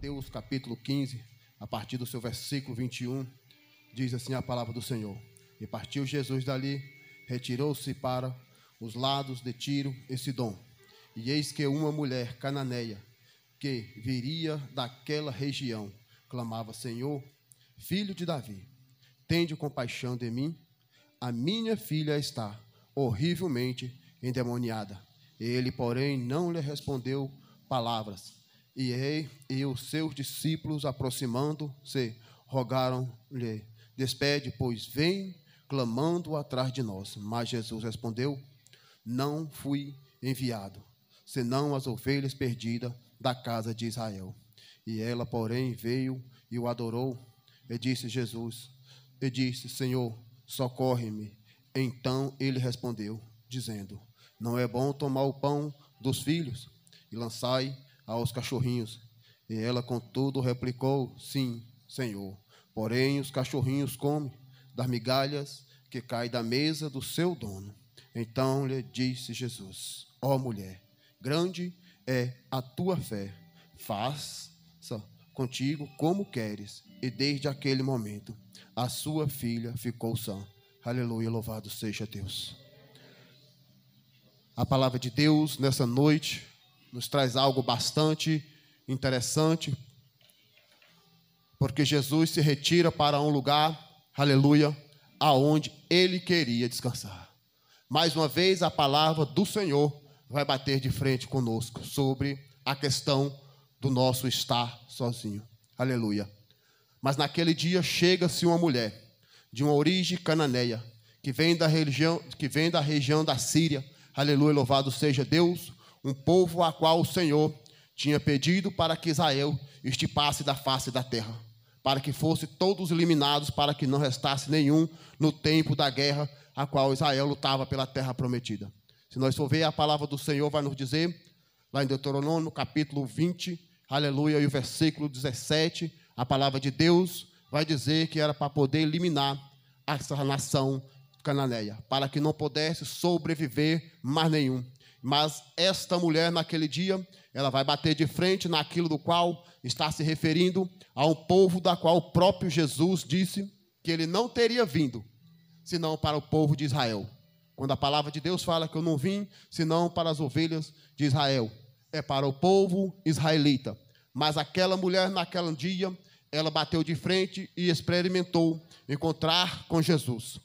Mateus capítulo 15, a partir do seu versículo 21, diz assim a palavra do Senhor. E partiu Jesus dali, retirou-se para os lados de Tiro e Sidom. E eis que uma mulher cananeia, que viria daquela região, clamava: Senhor, filho de Davi, tende compaixão de mim, a minha filha está horrivelmente endemoniada. Ele, porém, não lhe respondeu palavras. E ele, e os seus discípulos, aproximando-se, rogaram-lhe: Despede, pois vem clamando atrás de nós. Mas Jesus respondeu: Não fui enviado, senão as ovelhas perdidas da casa de Israel. E ela, porém, veio e o adorou, e disse Jesus, e disse: Senhor, socorre-me. Então ele respondeu, dizendo: Não é bom tomar o pão dos filhos e lançai aos cachorrinhos. E ela, contudo, replicou: Sim, Senhor. Porém, os cachorrinhos comem das migalhas que caem da mesa do seu dono. Então lhe disse Jesus: Ó oh, mulher, grande é a tua fé. Faça contigo como queres. E desde aquele momento, a sua filha ficou sã. Aleluia, louvado seja Deus. A palavra de Deus nessa noite nos traz algo bastante interessante, porque Jesus se retira para um lugar, aleluia, aonde ele queria descansar. Mais uma vez, a palavra do Senhor vai bater de frente conosco sobre a questão do nosso estar sozinho. Aleluia. Mas naquele dia chega-se uma mulher de uma origem cananeia, que vem da região, que vem da região da Síria. Aleluia, louvado seja Deus um povo a qual o Senhor tinha pedido para que Israel estipasse da face da terra, para que fossem todos eliminados, para que não restasse nenhum no tempo da guerra a qual Israel lutava pela terra prometida. Se nós for ver, a palavra do Senhor vai nos dizer, lá em Deuteronômio, capítulo 20, aleluia, e o versículo 17, a palavra de Deus vai dizer que era para poder eliminar essa nação cananeia, para que não pudesse sobreviver mais nenhum. Mas esta mulher, naquele dia, ela vai bater de frente naquilo do qual está se referindo a um povo da qual o próprio Jesus disse que ele não teria vindo, senão para o povo de Israel. Quando a palavra de Deus fala que eu não vim, senão para as ovelhas de Israel, é para o povo israelita. Mas aquela mulher, naquele dia, ela bateu de frente e experimentou encontrar com Jesus.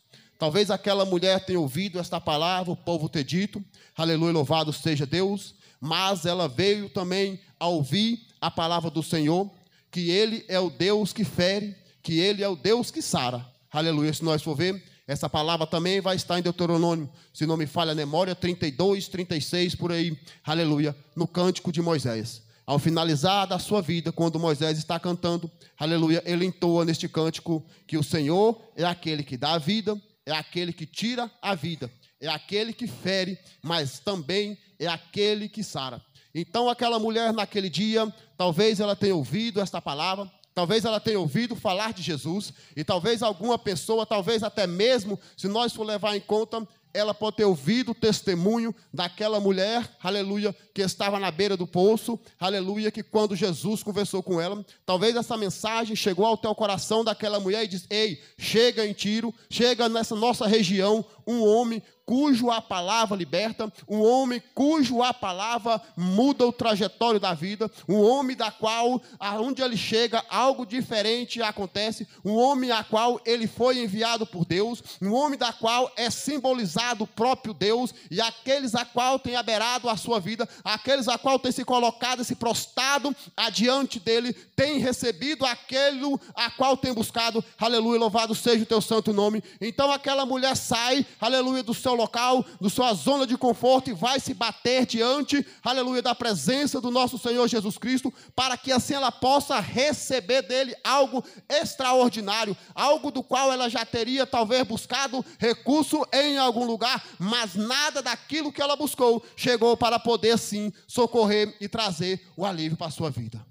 Talvez aquela mulher tenha ouvido esta palavra, o povo ter dito, aleluia, louvado seja Deus, mas ela veio também a ouvir a palavra do Senhor, que Ele é o Deus que fere, que Ele é o Deus que sara, aleluia. Se nós for ver, essa palavra também vai estar em Deuteronômio, se não me falha a memória, 32, 36, por aí, aleluia, no cântico de Moisés. Ao finalizar da sua vida, quando Moisés está cantando, aleluia, ele entoa neste cântico que o Senhor é aquele que dá a vida, é aquele que tira a vida, é aquele que fere, mas também é aquele que sara. Então, aquela mulher naquele dia, talvez ela tenha ouvido esta palavra, talvez ela tenha ouvido falar de Jesus, e talvez alguma pessoa, talvez até mesmo, se nós for levar em conta, ela pode ter ouvido o testemunho daquela mulher, aleluia, que estava na beira do poço, aleluia, que quando Jesus conversou com ela, talvez essa mensagem chegou até o coração daquela mulher e disse: Ei, chega em Tiro, chega nessa nossa região um homem cujo a palavra liberta, um homem cujo a palavra muda o trajetório da vida, um homem da qual, aonde ele chega, algo diferente acontece, um homem a qual ele foi enviado por Deus, um homem da qual é simbolizado o próprio Deus, e aqueles a qual tem aberado a sua vida, aqueles a qual tem se colocado, se prostado adiante dele, tem recebido aquilo a qual tem buscado, aleluia, louvado seja o teu santo nome. Então aquela mulher sai, aleluia, do seu seu local, na sua zona de conforto e vai se bater diante, aleluia, da presença do nosso Senhor Jesus Cristo, para que assim ela possa receber dele algo extraordinário, algo do qual ela já teria talvez buscado recurso em algum lugar, mas nada daquilo que ela buscou chegou para poder sim socorrer e trazer o alívio para a sua vida.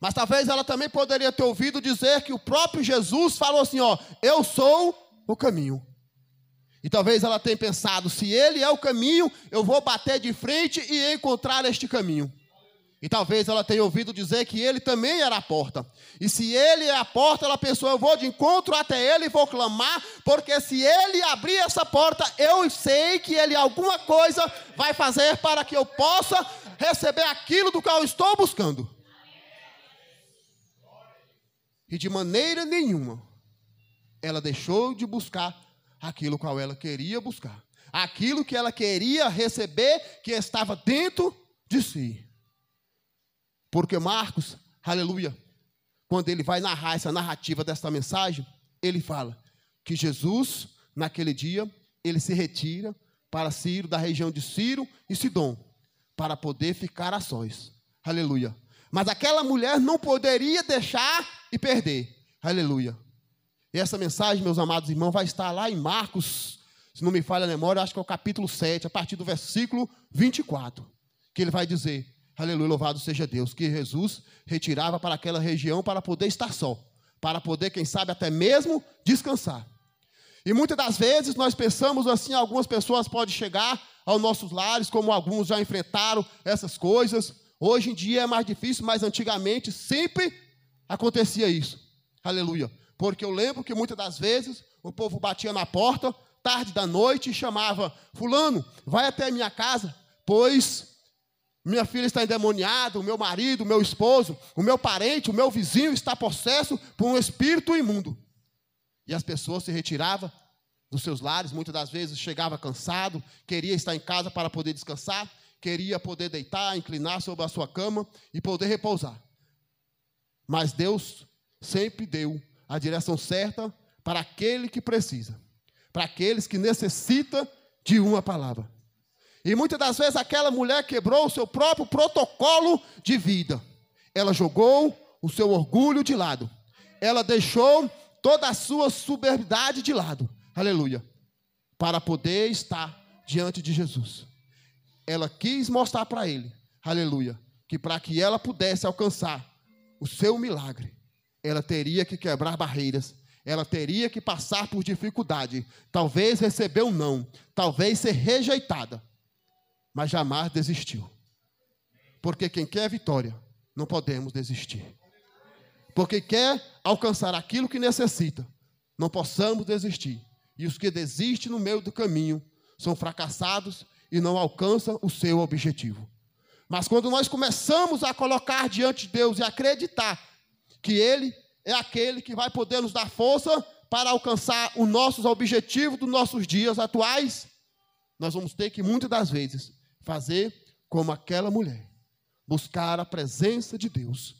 Mas talvez ela também poderia ter ouvido dizer que o próprio Jesus falou assim: Ó, eu sou o caminho, e talvez ela tenha pensado: se ele é o caminho, eu vou bater de frente e encontrar este caminho. E talvez ela tenha ouvido dizer que ele também era a porta. E se ele é a porta, ela pensou: eu vou de encontro até ele e vou clamar, porque se ele abrir essa porta, eu sei que ele alguma coisa vai fazer para que eu possa receber aquilo do qual estou buscando. E de maneira nenhuma ela deixou de buscar aquilo qual ela queria buscar, aquilo que ela queria receber, que estava dentro de si. Porque Marcos, aleluia, quando ele vai narrar essa narrativa desta mensagem, ele fala que Jesus, naquele dia, ele se retira para Ciro, da região de Ciro e Sidom, para poder ficar a sós. Aleluia. Mas aquela mulher não poderia deixar e perder. Aleluia. E essa mensagem, meus amados irmãos, vai estar lá em Marcos, se não me falha a memória, acho que é o capítulo 7, a partir do versículo 24, que ele vai dizer: Aleluia, louvado seja Deus, que Jesus retirava para aquela região para poder estar só, para poder, quem sabe, até mesmo descansar. E muitas das vezes nós pensamos assim, algumas pessoas podem chegar aos nossos lares, como alguns já enfrentaram essas coisas. Hoje em dia é mais difícil, mas antigamente sempre acontecia isso. Aleluia. Porque eu lembro que muitas das vezes o povo batia na porta, tarde da noite, e chamava: Fulano, vai até a minha casa, pois minha filha está endemoniada, o meu marido, o meu esposo, o meu parente, o meu vizinho está possesso por um espírito imundo. E as pessoas se retiravam dos seus lares, muitas das vezes chegava cansado, queria estar em casa para poder descansar, queria poder deitar, inclinar sobre a sua cama e poder repousar. Mas Deus sempre deu a direção certa para aquele que precisa, para aqueles que necessita de uma palavra. E muitas das vezes aquela mulher quebrou o seu próprio protocolo de vida. Ela jogou o seu orgulho de lado. Ela deixou toda a sua soberbidade de lado. Aleluia. Para poder estar diante de Jesus. Ela quis mostrar para ele, aleluia, que para que ela pudesse alcançar o seu milagre, ela teria que quebrar barreiras, ela teria que passar por dificuldade, talvez receber um não, talvez ser rejeitada, mas jamais desistiu. Porque quem quer vitória, não podemos desistir. Porque quer alcançar aquilo que necessita, não possamos desistir. E os que desistem no meio do caminho são fracassados e não alcançam o seu objetivo. Mas quando nós começamos a colocar diante de Deus e acreditar que Ele é aquele que vai poder nos dar força para alcançar os nossos objetivos dos nossos dias atuais, nós vamos ter que, muitas das vezes, fazer como aquela mulher, buscar a presença de Deus,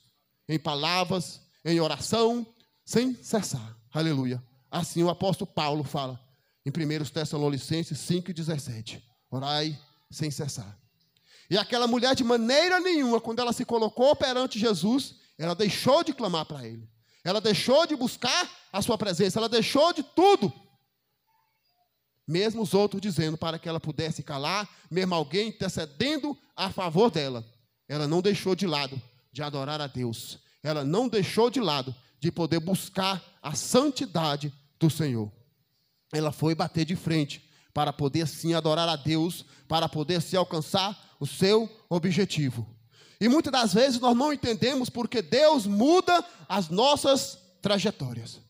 em palavras, em oração, sem cessar. Aleluia. Assim o apóstolo Paulo fala em 1 Tessalonicenses 5,17: Orai sem cessar. E aquela mulher, de maneira nenhuma, quando ela se colocou perante Jesus, ela deixou de clamar para Ele. Ela deixou de buscar a Sua presença. Ela deixou de tudo. Mesmo os outros dizendo para que ela pudesse calar, mesmo alguém intercedendo a favor dela. Ela não deixou de lado de adorar a Deus. Ela não deixou de lado de poder buscar a santidade do Senhor. Ela foi bater de frente para poder sim adorar a Deus, para poder se alcançar o seu objetivo. E muitas das vezes nós não entendemos porque Deus muda as nossas trajetórias.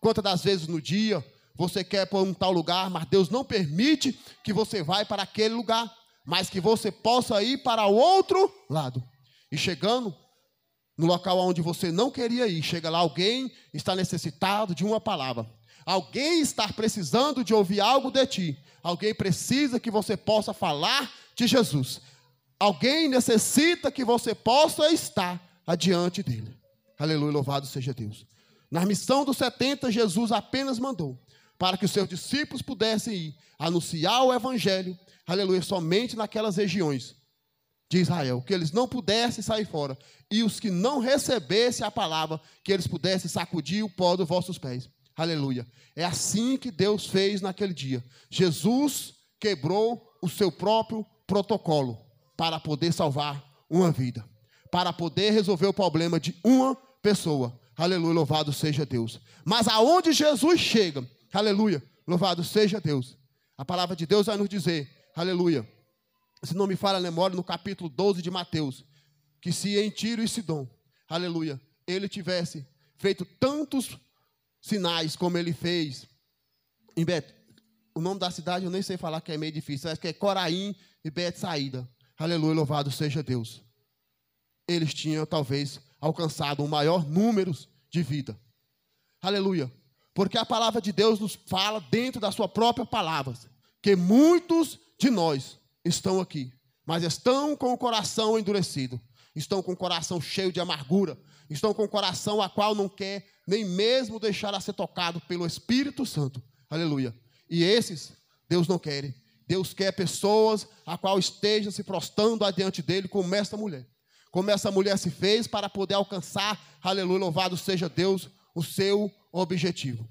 Quantas das vezes no dia você quer para um tal lugar, mas Deus não permite que você vá para aquele lugar, mas que você possa ir para o outro lado. E chegando no local onde você não queria ir, chega lá alguém está necessitado de uma palavra. Alguém está precisando de ouvir algo de ti. Alguém precisa que você possa falar de Jesus. Alguém necessita que você possa estar adiante dele. Aleluia, louvado seja Deus. Na missão dos 70, Jesus apenas mandou para que os seus discípulos pudessem ir anunciar o evangelho, aleluia, somente naquelas regiões de Israel, que eles não pudessem sair fora e os que não recebessem a palavra, que eles pudessem sacudir o pó dos vossos pés. Aleluia. É assim que Deus fez naquele dia. Jesus quebrou o seu próprio protocolo para poder salvar uma vida, para poder resolver o problema de uma pessoa. Aleluia, louvado seja Deus. Mas aonde Jesus chega, aleluia, louvado seja Deus. A palavra de Deus vai nos dizer, aleluia, se não me falha a memória, no capítulo 12 de Mateus, que se em Tiro e Sidom, aleluia, ele tivesse feito tantos sinais como ele fez em Beto. o nome da cidade eu nem sei falar que é meio difícil, acho que é Coraim e Bet Saída. Aleluia, louvado seja Deus. Eles tinham talvez alcançado um maior número de vida. Aleluia. Porque a palavra de Deus nos fala dentro da sua própria palavra que muitos de nós estão aqui, mas estão com o coração endurecido, estão com o coração cheio de amargura, estão com o coração a qual não quer nem mesmo deixar a ser tocado pelo Espírito Santo. Aleluia. E esses Deus não quer Deus quer pessoas a qual estejam se prostrando adiante dele, como esta mulher. Como essa mulher se fez para poder alcançar, aleluia, louvado seja Deus, o seu objetivo.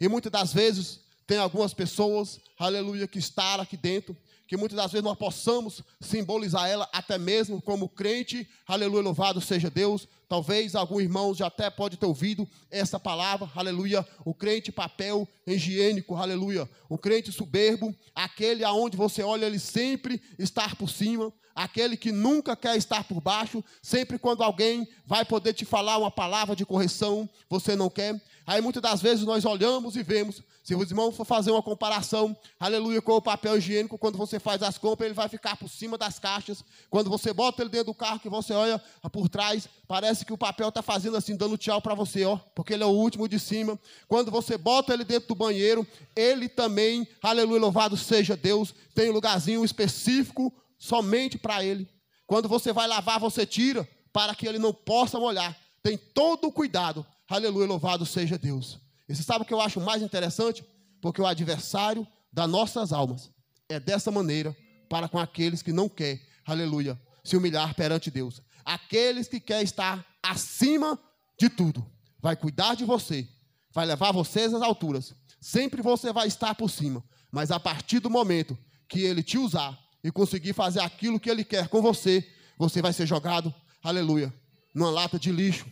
E muitas das vezes tem algumas pessoas, aleluia, que estão aqui dentro, que muitas das vezes nós possamos simbolizar ela até mesmo como crente. Aleluia, louvado seja Deus. Talvez algum irmão já até pode ter ouvido essa palavra. Aleluia, o crente papel higiênico, aleluia. O crente soberbo, aquele aonde você olha ele sempre estar por cima, aquele que nunca quer estar por baixo, sempre quando alguém vai poder te falar uma palavra de correção, você não quer. Aí muitas das vezes nós olhamos e vemos, se o irmão for fazer uma comparação, aleluia, com o papel higiênico, quando você faz as compras, ele vai ficar por cima das caixas. Quando você bota ele dentro do carro, que você olha ah, por trás, parece que o papel está fazendo assim, dando tchau para você, ó, porque ele é o último de cima. Quando você bota ele dentro do banheiro, ele também, aleluia, louvado seja Deus, tem um lugarzinho específico somente para ele. Quando você vai lavar, você tira, para que ele não possa molhar. Tem todo o cuidado Aleluia, louvado seja Deus. E você sabe o que eu acho mais interessante? Porque o adversário das nossas almas é dessa maneira para com aqueles que não quer, aleluia, se humilhar perante Deus. Aqueles que quer estar acima de tudo, vai cuidar de você, vai levar vocês às alturas. Sempre você vai estar por cima, mas a partir do momento que ele te usar e conseguir fazer aquilo que ele quer com você, você vai ser jogado, aleluia, numa lata de lixo,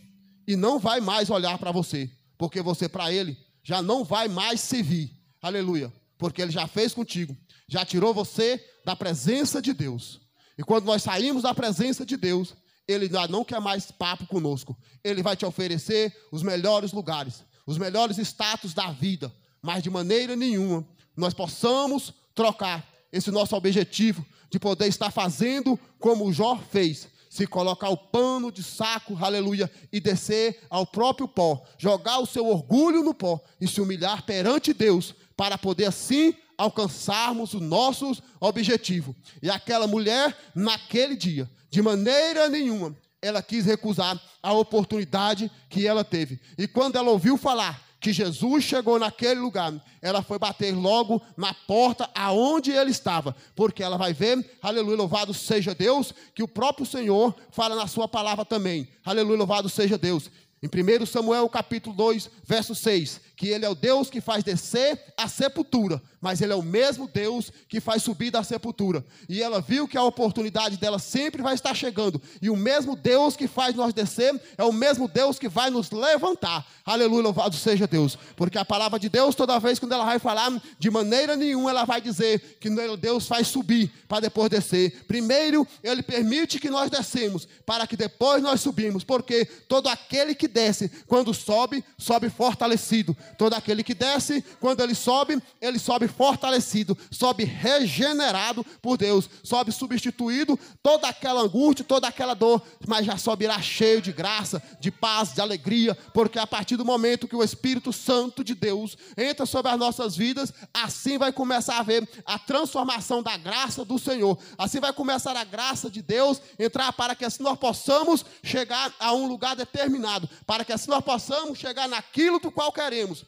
e não vai mais olhar para você, porque você para ele já não vai mais servir. Aleluia. Porque ele já fez contigo, já tirou você da presença de Deus. E quando nós saímos da presença de Deus, ele já não quer mais papo conosco. Ele vai te oferecer os melhores lugares, os melhores status da vida, mas de maneira nenhuma nós possamos trocar esse nosso objetivo de poder estar fazendo como o Jó fez, se colocar o pano de saco, aleluia, e descer ao próprio pó, jogar o seu orgulho no pó e se humilhar perante Deus, para poder assim alcançarmos o nosso objetivo. E aquela mulher, naquele dia, de maneira nenhuma, ela quis recusar a oportunidade que ela teve. E quando ela ouviu falar que Jesus chegou naquele lugar, ela foi bater logo na porta aonde ele estava, porque ela vai ver, aleluia, louvado seja Deus, que o próprio Senhor fala na sua palavra também, aleluia, louvado seja Deus, em 1 Samuel capítulo 2, verso 6, que ele é o Deus que faz descer a sepultura, mas ele é o mesmo Deus que faz subir da sepultura. E ela viu que a oportunidade dela sempre vai estar chegando, e o mesmo Deus que faz nós descer é o mesmo Deus que vai nos levantar. Aleluia, louvado seja Deus, porque a palavra de Deus toda vez quando ela vai falar, de maneira nenhuma ela vai dizer que é Deus faz subir para depois descer. Primeiro ele permite que nós descemos para que depois nós subimos, porque todo aquele que desce, quando sobe, sobe fortalecido. Todo aquele que desce, quando ele sobe, ele sobe fortalecido, sobe regenerado por Deus, sobe substituído toda aquela angústia, toda aquela dor, mas já sobirá cheio de graça, de paz, de alegria, porque a partir do momento que o Espírito Santo de Deus entra sobre as nossas vidas, assim vai começar a ver a transformação da graça do Senhor. Assim vai começar a graça de Deus entrar para que assim nós possamos chegar a um lugar determinado, para que assim nós possamos chegar naquilo do qual queremos.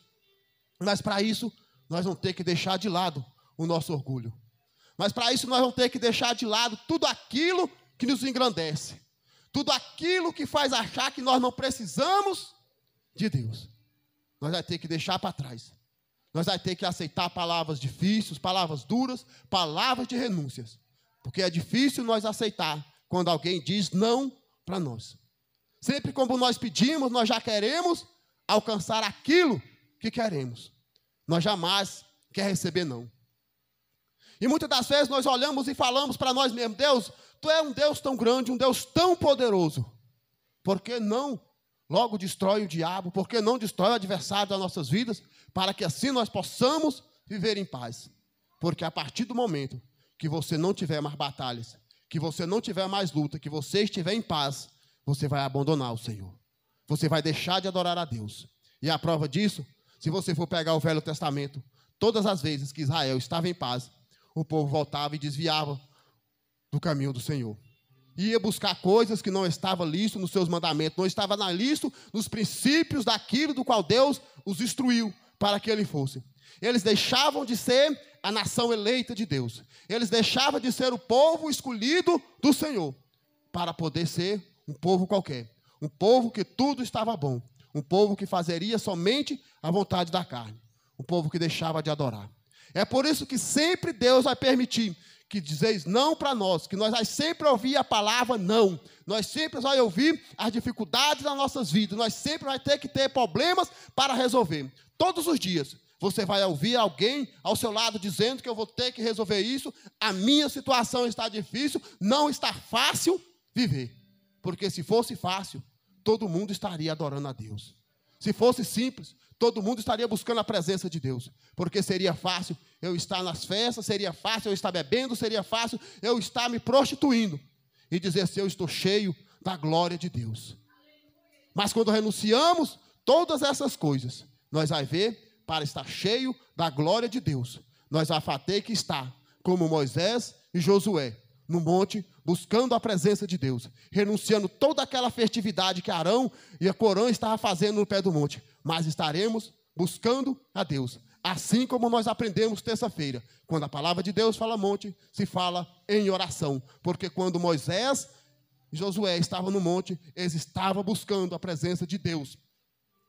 Mas para isso, nós vamos ter que deixar de lado o nosso orgulho. Mas para isso, nós vamos ter que deixar de lado tudo aquilo que nos engrandece, tudo aquilo que faz achar que nós não precisamos de Deus. Nós vamos ter que deixar para trás. Nós vamos ter que aceitar palavras difíceis, palavras duras, palavras de renúncias. Porque é difícil nós aceitar quando alguém diz não para nós. Sempre como nós pedimos, nós já queremos alcançar aquilo que queremos. Nós jamais quer receber não. E muitas das vezes nós olhamos e falamos para nós mesmos: Deus, tu é um Deus tão grande, um Deus tão poderoso. Por que não logo destrói o diabo? Por que não destrói o adversário das nossas vidas? Para que assim nós possamos viver em paz. Porque a partir do momento que você não tiver mais batalhas, que você não tiver mais luta, que você estiver em paz, você vai abandonar o Senhor. Você vai deixar de adorar a Deus. E a prova disso, se você for pegar o Velho Testamento, todas as vezes que Israel estava em paz, o povo voltava e desviava do caminho do Senhor. Ia buscar coisas que não estava listo nos seus mandamentos, não estava na listo nos princípios daquilo do qual Deus os instruiu para que ele fosse. Eles deixavam de ser a nação eleita de Deus. Eles deixavam de ser o povo escolhido do Senhor para poder ser um povo qualquer, um povo que tudo estava bom, um povo que fazeria somente a vontade da carne, um povo que deixava de adorar. É por isso que sempre Deus vai permitir que dizeis não para nós, que nós vai sempre ouvir a palavra não, nós sempre vai ouvir as dificuldades das nossas vidas, nós sempre vai ter que ter problemas para resolver. Todos os dias você vai ouvir alguém ao seu lado dizendo que eu vou ter que resolver isso, a minha situação está difícil, não está fácil viver. Porque se fosse fácil, todo mundo estaria adorando a Deus. Se fosse simples, todo mundo estaria buscando a presença de Deus. Porque seria fácil eu estar nas festas, seria fácil eu estar bebendo, seria fácil eu estar me prostituindo e dizer se eu estou cheio da glória de Deus. Mas quando renunciamos todas essas coisas, nós vai ver para estar cheio da glória de Deus. Nós vai ter que estar como Moisés e Josué, no monte, buscando a presença de Deus, renunciando toda aquela festividade que Arão e a Corã estavam fazendo no pé do monte, mas estaremos buscando a Deus. Assim como nós aprendemos terça-feira, quando a palavra de Deus fala monte, se fala em oração, porque quando Moisés e Josué estavam no monte, eles estavam buscando a presença de Deus.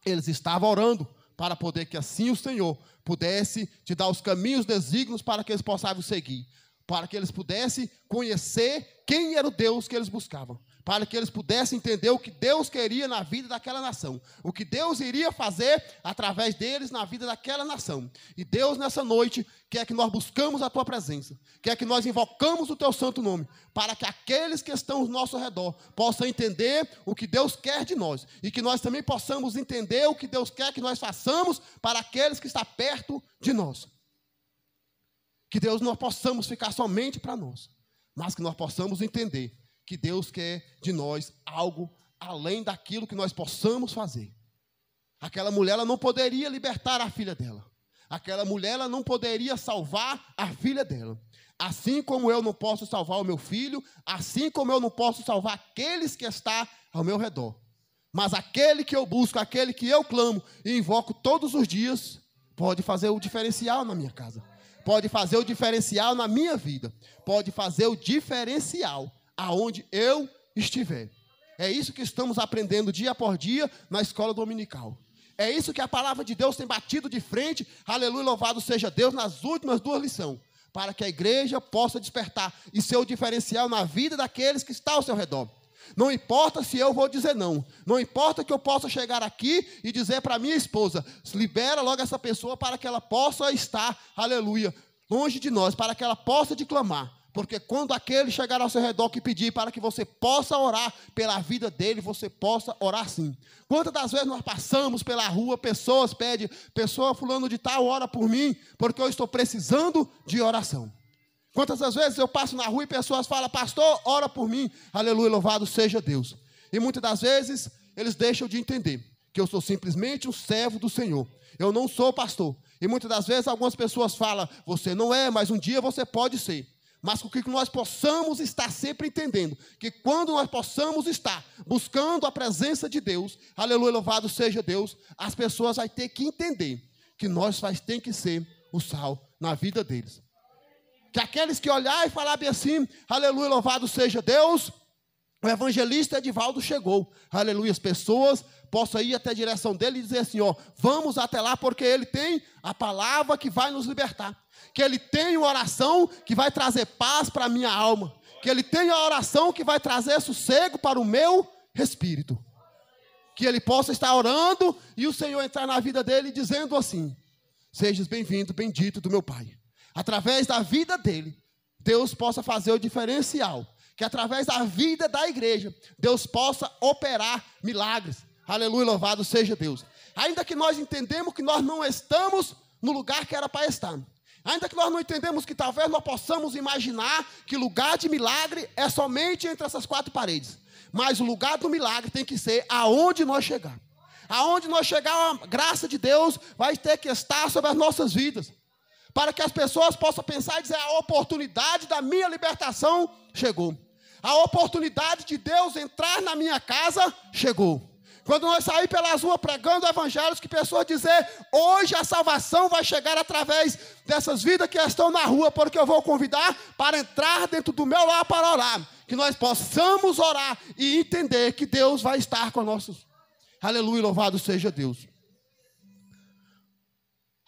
Eles estavam orando para poder que assim o Senhor pudesse te dar os caminhos, desígnios para que eles possam seguir para que eles pudessem conhecer quem era o Deus que eles buscavam, para que eles pudessem entender o que Deus queria na vida daquela nação, o que Deus iria fazer através deles na vida daquela nação. E Deus, nessa noite, quer que nós buscamos a Tua presença, quer que nós invocamos o Teu santo nome, para que aqueles que estão ao nosso redor possam entender o que Deus quer de nós, e que nós também possamos entender o que Deus quer que nós façamos para aqueles que estão perto de nós. Que Deus não possamos ficar somente para nós, mas que nós possamos entender que Deus quer de nós algo além daquilo que nós possamos fazer. Aquela mulher ela não poderia libertar a filha dela. Aquela mulher ela não poderia salvar a filha dela. Assim como eu não posso salvar o meu filho, assim como eu não posso salvar aqueles que está ao meu redor. Mas aquele que eu busco, aquele que eu clamo e invoco todos os dias, pode fazer o diferencial na minha casa pode fazer o diferencial na minha vida, pode fazer o diferencial aonde eu estiver. É isso que estamos aprendendo dia por dia na escola dominical. É isso que a palavra de Deus tem batido de frente, aleluia, louvado seja Deus, nas últimas duas lições, para que a igreja possa despertar e ser o diferencial na vida daqueles que estão ao seu redor. Não importa se eu vou dizer não. Não importa que eu possa chegar aqui e dizer para minha esposa: libera logo essa pessoa para que ela possa estar, aleluia, longe de nós, para que ela possa declamar. Porque quando aquele chegar ao seu redor que pedir para que você possa orar pela vida dele, você possa orar sim. Quantas das vezes nós passamos pela rua, pessoas pedem, pessoa fulano de tal, ora por mim, porque eu estou precisando de oração. Quantas vezes eu passo na rua e pessoas falam, pastor, ora por mim, aleluia, louvado seja Deus. E muitas das vezes eles deixam de entender que eu sou simplesmente um servo do Senhor. Eu não sou pastor. E muitas das vezes algumas pessoas falam, você não é, mas um dia você pode ser. Mas o que nós possamos estar sempre entendendo, que quando nós possamos estar buscando a presença de Deus, aleluia, louvado seja Deus, as pessoas vão ter que entender que nós faz, tem que ser o sal na vida deles que aqueles que olhar e falar bem assim, aleluia, louvado seja Deus, o evangelista Edivaldo chegou, aleluia, as pessoas possam ir até a direção dele e dizer assim, ó, vamos até lá porque ele tem a palavra que vai nos libertar, que ele tem uma oração que vai trazer paz para a minha alma, que ele tem a oração que vai trazer sossego para o meu espírito. Que ele possa estar orando e o Senhor entrar na vida dele dizendo assim: Sejas bem-vindo, bendito do meu Pai através da vida dele, Deus possa fazer o diferencial. Que através da vida da igreja, Deus possa operar milagres. Aleluia, louvado seja Deus. Ainda que nós entendemos que nós não estamos no lugar que era para estar. Ainda que nós não entendemos que talvez nós possamos imaginar que lugar de milagre é somente entre essas quatro paredes. Mas o lugar do milagre tem que ser aonde nós chegar. Aonde nós chegar, a graça de Deus vai ter que estar sobre as nossas vidas para que as pessoas possam pensar e dizer: a oportunidade da minha libertação chegou. A oportunidade de Deus entrar na minha casa chegou. Quando nós sair pelas ruas pregando evangelhos, que pessoas dizer: hoje a salvação vai chegar através dessas vidas que estão na rua, porque eu vou convidar para entrar dentro do meu lar para orar. Que nós possamos orar e entender que Deus vai estar com nossos. Aleluia, louvado seja Deus.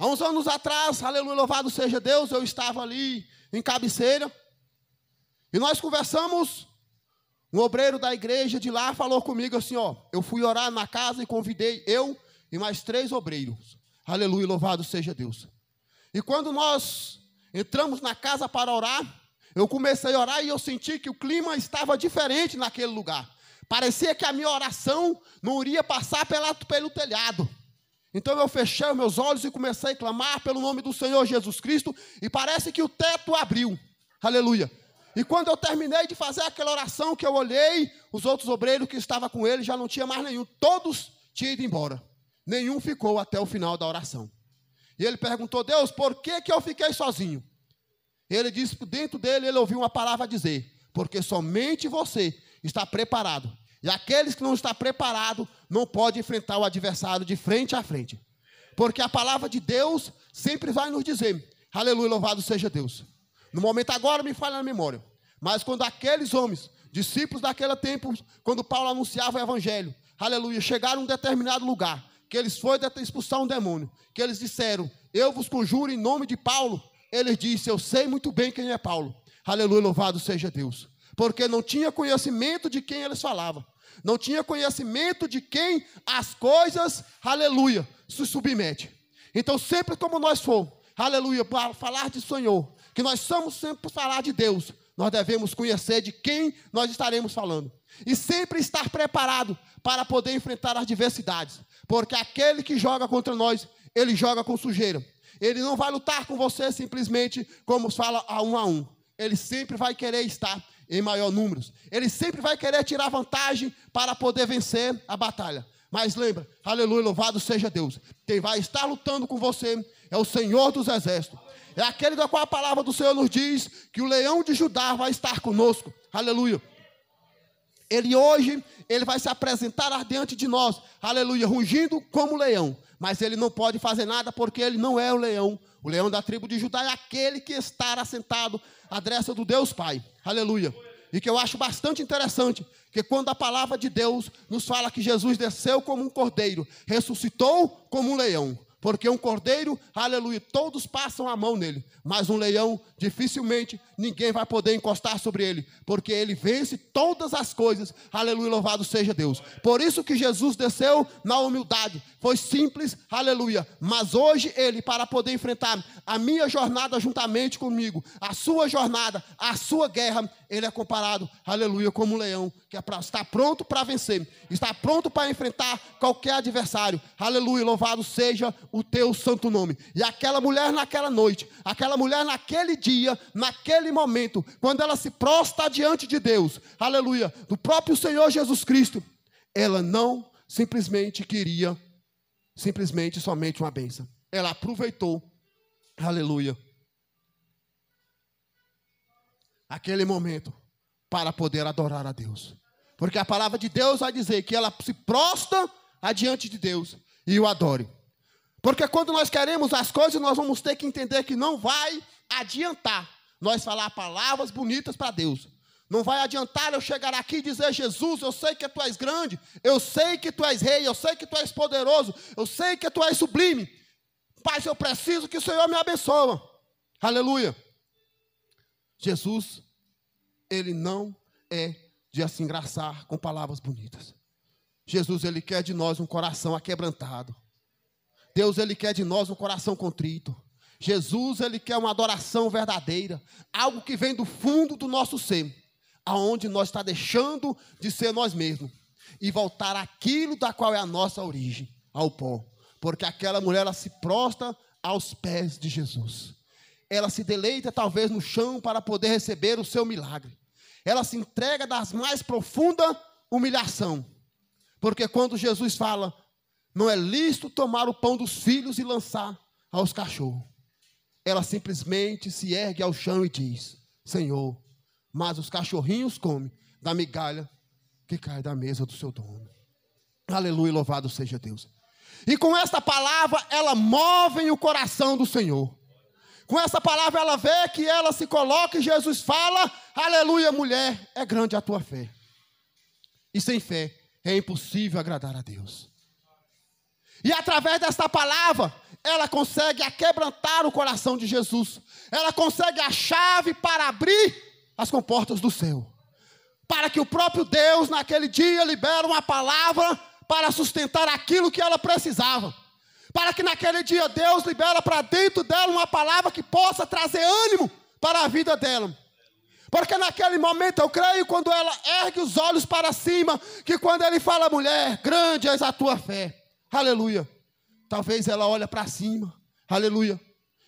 Há uns anos atrás, aleluia, louvado seja Deus, eu estava ali em cabeceira. E nós conversamos. Um obreiro da igreja de lá falou comigo assim: Ó, eu fui orar na casa e convidei eu e mais três obreiros. Aleluia, louvado seja Deus. E quando nós entramos na casa para orar, eu comecei a orar e eu senti que o clima estava diferente naquele lugar. Parecia que a minha oração não iria passar pela, pelo telhado. Então eu fechei os meus olhos e comecei a clamar pelo nome do Senhor Jesus Cristo, e parece que o teto abriu. Aleluia. E quando eu terminei de fazer aquela oração que eu olhei, os outros obreiros que estavam com ele já não tinha mais nenhum, todos tinham ido embora. Nenhum ficou até o final da oração. E ele perguntou: "Deus, por que que eu fiquei sozinho?" Ele disse dentro dele, ele ouviu uma palavra dizer: "Porque somente você está preparado e aqueles que não está preparado não pode enfrentar o adversário de frente a frente. Porque a palavra de Deus sempre vai nos dizer: Aleluia, louvado seja Deus. No momento agora me falha na memória. Mas quando aqueles homens, discípulos daquele tempo, quando Paulo anunciava o evangelho, aleluia, chegaram a um determinado lugar, que eles foram expulsar um demônio, que eles disseram: Eu vos conjuro em nome de Paulo. Ele disse: Eu sei muito bem quem é Paulo. Aleluia, louvado seja Deus porque não tinha conhecimento de quem eles falavam, não tinha conhecimento de quem as coisas, aleluia, se submete. Então, sempre como nós formos, aleluia, para falar de Senhor, que nós somos sempre para falar de Deus, nós devemos conhecer de quem nós estaremos falando. E sempre estar preparado para poder enfrentar as diversidades. Porque aquele que joga contra nós, ele joga com sujeira. Ele não vai lutar com você simplesmente como fala a um a um. Ele sempre vai querer estar em maior número. Ele sempre vai querer tirar vantagem para poder vencer a batalha. Mas lembra, aleluia, louvado seja Deus. Quem vai estar lutando com você é o Senhor dos Exércitos. É aquele da qual a palavra do Senhor nos diz que o leão de Judá vai estar conosco. Aleluia. Ele hoje, ele vai se apresentar diante de nós. Aleluia, rugindo como leão. Mas ele não pode fazer nada porque ele não é o leão o leão da tribo de Judá é aquele que estará sentado à destra do Deus Pai. Aleluia. E que eu acho bastante interessante, que quando a palavra de Deus nos fala que Jesus desceu como um cordeiro, ressuscitou como um leão, porque um cordeiro, aleluia, todos passam a mão nele, mas um leão, dificilmente ninguém vai poder encostar sobre ele, porque ele vence todas as coisas, aleluia, louvado seja Deus. Por isso que Jesus desceu na humildade, foi simples, aleluia, mas hoje ele, para poder enfrentar a minha jornada juntamente comigo, a sua jornada, a sua guerra, ele é comparado, aleluia, como um leão que é pra, está pronto para vencer, está pronto para enfrentar qualquer adversário, aleluia, louvado seja o teu santo nome. E aquela mulher naquela noite, aquela mulher naquele dia, naquele momento, quando ela se prosta diante de Deus, aleluia, do próprio Senhor Jesus Cristo, ela não simplesmente queria simplesmente somente uma benção. Ela aproveitou, aleluia, aquele momento para poder adorar a Deus. Porque a palavra de Deus vai dizer que ela se prosta adiante de Deus e o adore. Porque quando nós queremos as coisas, nós vamos ter que entender que não vai adiantar nós falar palavras bonitas para Deus. Não vai adiantar eu chegar aqui e dizer: Jesus, eu sei que tu és grande, eu sei que tu és rei, eu sei que tu és poderoso, eu sei que tu és sublime, pai eu preciso que o Senhor me abençoe. Aleluia. Jesus, ele não é de se engraçar com palavras bonitas. Jesus, ele quer de nós um coração aquebrantado. Deus ele quer de nós um coração contrito. Jesus ele quer uma adoração verdadeira, algo que vem do fundo do nosso ser, aonde nós está deixando de ser nós mesmos e voltar aquilo da qual é a nossa origem, ao pó. Porque aquela mulher ela se prostra aos pés de Jesus. Ela se deleita talvez no chão para poder receber o seu milagre. Ela se entrega das mais profunda humilhação. Porque quando Jesus fala: não é lícito tomar o pão dos filhos e lançar aos cachorros. Ela simplesmente se ergue ao chão e diz: Senhor, mas os cachorrinhos comem da migalha que cai da mesa do seu dono. Aleluia, louvado seja Deus. E com esta palavra, ela move o coração do Senhor. Com essa palavra, ela vê que ela se coloca e Jesus fala: Aleluia, mulher, é grande a tua fé. E sem fé é impossível agradar a Deus. E através desta palavra, ela consegue aquebrantar o coração de Jesus. Ela consegue a chave para abrir as comportas do céu. Para que o próprio Deus, naquele dia, libera uma palavra para sustentar aquilo que ela precisava. Para que naquele dia Deus libera para dentro dela uma palavra que possa trazer ânimo para a vida dela. Porque naquele momento eu creio, quando ela ergue os olhos para cima, que quando ele fala, mulher, grande és a tua fé. Aleluia. Talvez ela olha para cima. Aleluia.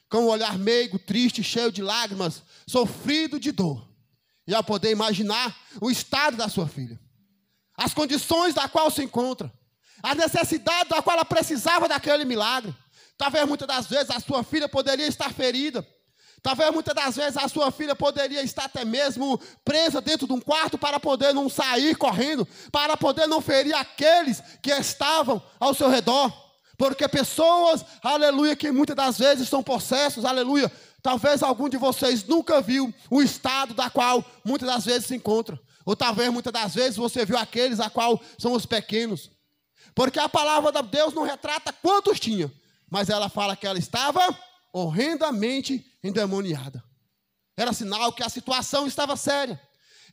Com um olhar meigo, triste, cheio de lágrimas, sofrido de dor. E ao poder imaginar o estado da sua filha, as condições da qual se encontra, a necessidade da qual ela precisava daquele milagre. Talvez muitas das vezes a sua filha poderia estar ferida, Talvez muitas das vezes a sua filha poderia estar até mesmo presa dentro de um quarto para poder não sair correndo, para poder não ferir aqueles que estavam ao seu redor. Porque pessoas, aleluia, que muitas das vezes são possessos, aleluia. Talvez algum de vocês nunca viu o estado da qual muitas das vezes se encontra. Ou talvez muitas das vezes você viu aqueles a qual são os pequenos. Porque a palavra de Deus não retrata quantos tinha, mas ela fala que ela estava horrendamente endemoniada. Era sinal que a situação estava séria.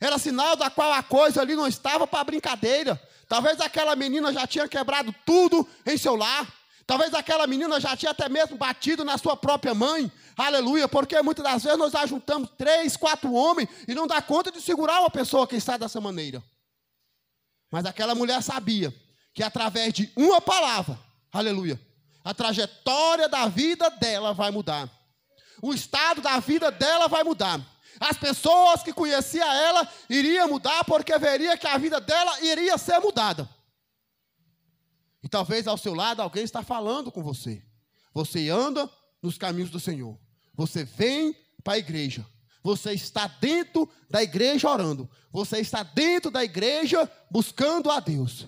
Era sinal da qual a coisa ali não estava para brincadeira. Talvez aquela menina já tinha quebrado tudo em seu lar. Talvez aquela menina já tinha até mesmo batido na sua própria mãe. Aleluia, porque muitas das vezes nós ajuntamos três, quatro homens e não dá conta de segurar uma pessoa que está dessa maneira. Mas aquela mulher sabia que através de uma palavra, aleluia, a trajetória da vida dela vai mudar. O estado da vida dela vai mudar. As pessoas que conheciam ela iriam mudar porque veria que a vida dela iria ser mudada. E talvez ao seu lado alguém está falando com você. Você anda nos caminhos do Senhor. Você vem para a igreja. Você está dentro da igreja orando. Você está dentro da igreja buscando a Deus.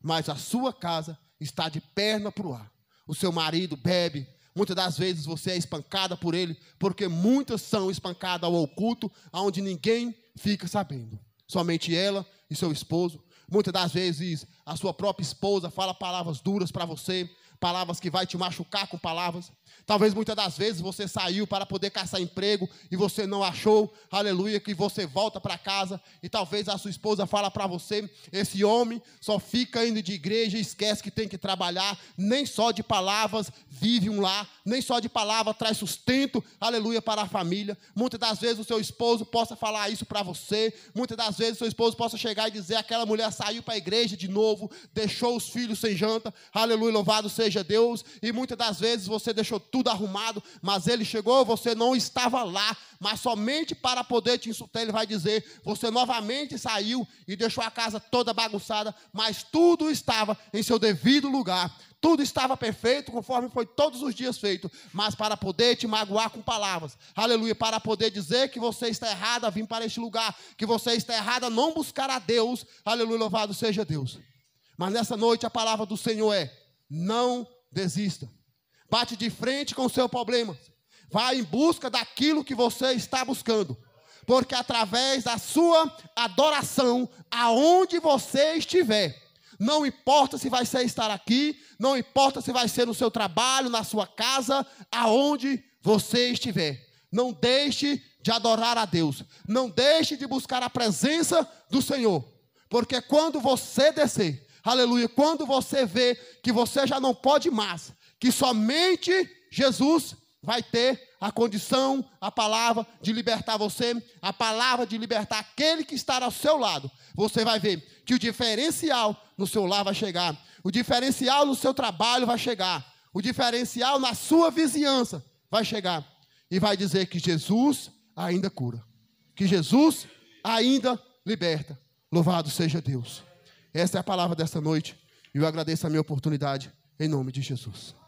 Mas a sua casa está de perna para o ar o seu marido bebe, muitas das vezes você é espancada por ele, porque muitas são espancadas ao oculto, aonde ninguém fica sabendo. Somente ela e seu esposo. Muitas das vezes a sua própria esposa fala palavras duras para você, palavras que vai te machucar com palavras. Talvez muitas das vezes você saiu para poder caçar emprego e você não achou, aleluia, que você volta para casa e talvez a sua esposa fala para você: esse homem só fica indo de igreja e esquece que tem que trabalhar, nem só de palavras vive um lar, nem só de palavra traz sustento, aleluia, para a família. Muitas das vezes o seu esposo possa falar isso para você, muitas das vezes o seu esposo possa chegar e dizer: aquela mulher saiu para a igreja de novo, deixou os filhos sem janta, aleluia, louvado seja Deus, e muitas das vezes você deixou tudo arrumado, mas ele chegou, você não estava lá, mas somente para poder te insultar, ele vai dizer: você novamente saiu e deixou a casa toda bagunçada, mas tudo estava em seu devido lugar, tudo estava perfeito, conforme foi todos os dias feito, mas para poder te magoar com palavras, aleluia, para poder dizer que você está errada, vim para este lugar, que você está errada, não buscar a Deus, aleluia, louvado seja Deus. Mas nessa noite a palavra do Senhor é: não desista. Bate de frente com o seu problema. Vá em busca daquilo que você está buscando. Porque através da sua adoração, aonde você estiver, não importa se vai ser estar aqui, não importa se vai ser no seu trabalho, na sua casa, aonde você estiver. Não deixe de adorar a Deus. Não deixe de buscar a presença do Senhor. Porque quando você descer, aleluia, quando você vê que você já não pode mais, que somente Jesus vai ter a condição, a palavra de libertar você, a palavra de libertar aquele que está ao seu lado. Você vai ver que o diferencial no seu lar vai chegar, o diferencial no seu trabalho vai chegar, o diferencial na sua vizinhança vai chegar. E vai dizer que Jesus ainda cura, que Jesus ainda liberta. Louvado seja Deus. Essa é a palavra desta noite e eu agradeço a minha oportunidade em nome de Jesus.